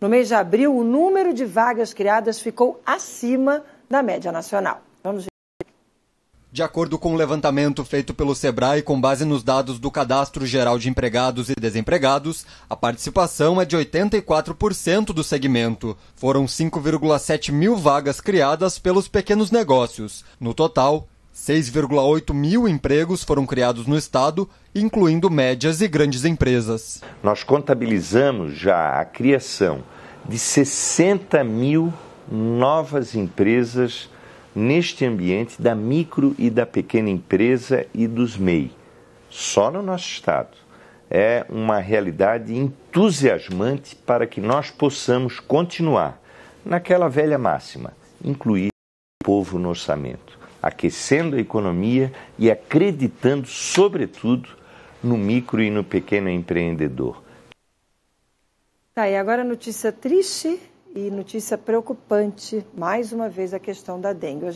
No mês de abril, o número de vagas criadas ficou acima da média nacional. Vamos ver. De acordo com o levantamento feito pelo SEBRAE com base nos dados do Cadastro Geral de Empregados e Desempregados, a participação é de 84% do segmento. Foram 5,7 mil vagas criadas pelos pequenos negócios. No total, 6,8 mil empregos foram criados no estado, incluindo médias e grandes empresas. Nós contabilizamos já a criação de 60 mil novas empresas neste ambiente da micro e da pequena empresa e dos MEI, só no nosso estado. É uma realidade entusiasmante para que nós possamos continuar naquela velha máxima: incluir o povo no orçamento aquecendo a economia e acreditando, sobretudo, no micro e no pequeno empreendedor. Tá, e agora notícia triste e notícia preocupante, mais uma vez a questão da dengue.